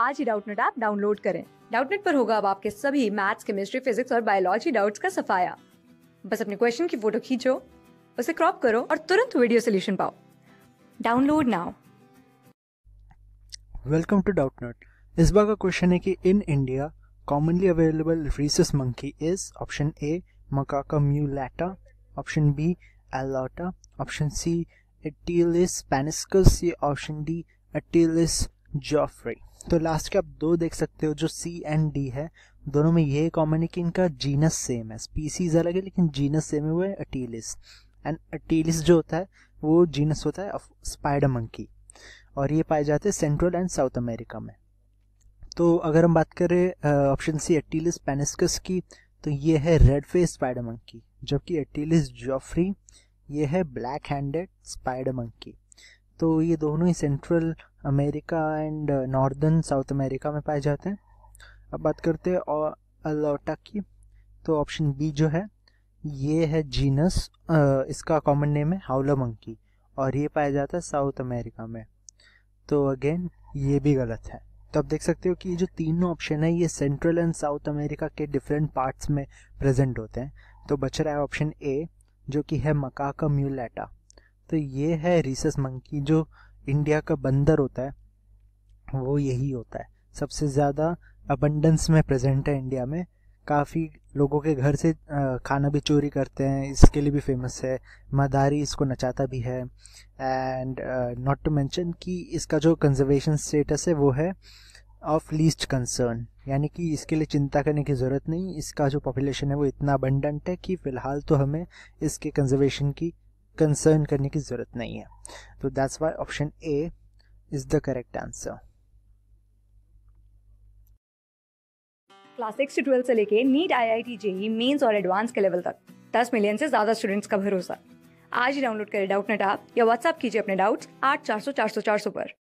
आज ही Doubtnut app download करें डाउटनेट पर होगा अब आपके सभी मैथ्स केमिस्ट्री फिजिक्स और बायोलॉजी डाउट्स का सफाया बस अपने क्वेश्चन की फोटो खींचो उसे क्रॉप करो और तुरंत वीडियो सोल्यूशन पाओ download now welcome to Doubtnut इस बार का क्वेश्चन है कि in India commonly available rhesus monkey is option A Macaca mulatta option B Alouatta option C Ateles paniscus या ऑप्शन डी एटीलिस जॉफ्री तो लास्ट के आप दो देख सकते हो जो सी एंड डी है दोनों में ये कॉमन है कि इनका जीनस सेम है स्पीसीज अलग है लेकिन जीनस सेम है वो है अटीलिस एंड अटीलिस जो होता है वो जीनस होता है स्पाइडर मंकी और ये पाए जाते हैं सेंट्रल एंड साउथ अमेरिका में तो अगर हम बात करें ऑप्शन सी एटीलिस पेनिस्कस की तो ये है रेड फेस स्पाइडर मंकी जबकि एटीलिस जॉफ्री ये है ब्लैक हैंडेड स्पाइडर मंकी तो ये दोनों ही Central America and northern South America में पाए जाते हैं अब बात करते हैं और अलोटा की तो ऑप्शन बी जो है ये है जीनस इसका कॉमन नेम है हाउला मंकी और ये पाया जाता है साउथ अमेरिका में तो अगेन ये भी गलत है तो आप देख सकते हो कि ये जो तीनों ऑप्शन है ये सेंट्रल एंड साउथ अमेरिका के डिफरेंट पार्ट्स में प्रेजेंट होते हैं तो बच रहा है ऑप्शन ए जो कि है मकाका म्यूलेटा तो ये है रिसस मंकी जो इंडिया का बंदर होता है वो यही होता है सबसे ज़्यादा अबंडेंस में प्रेजेंट है इंडिया में काफ़ी लोगों के घर से खाना भी चोरी करते हैं इसके लिए भी फेमस है मदारी इसको नचाता भी है एंड नॉट टू मेंशन कि इसका जो कंजर्वेशन स्टेटस है वो है ऑफ लीस्ट कंसर्न यानी कि इसके लिए चिंता करने की ज़रूरत नहीं इसका जो पॉपुलेशन है वो इतना अबंडेंट है कि फ़िलहाल तो हमें इसके कंजर्वेशन की कंसर्न करने की ज़रूरत नहीं है तो that's why option A is the correct answer class six से ट्वेल्थ से लेके NEET I I T JEE Mains और एडवांस के लेवल तक दस मिलियन से ज़्यादा स्टूडेंट्स का भरोसा आज ही डाउनलोड करें डाउट नेट आप या व्हाट्सअप कीजिए अपने डाउट्स आठ चार सौ चार सौ चार सौ पर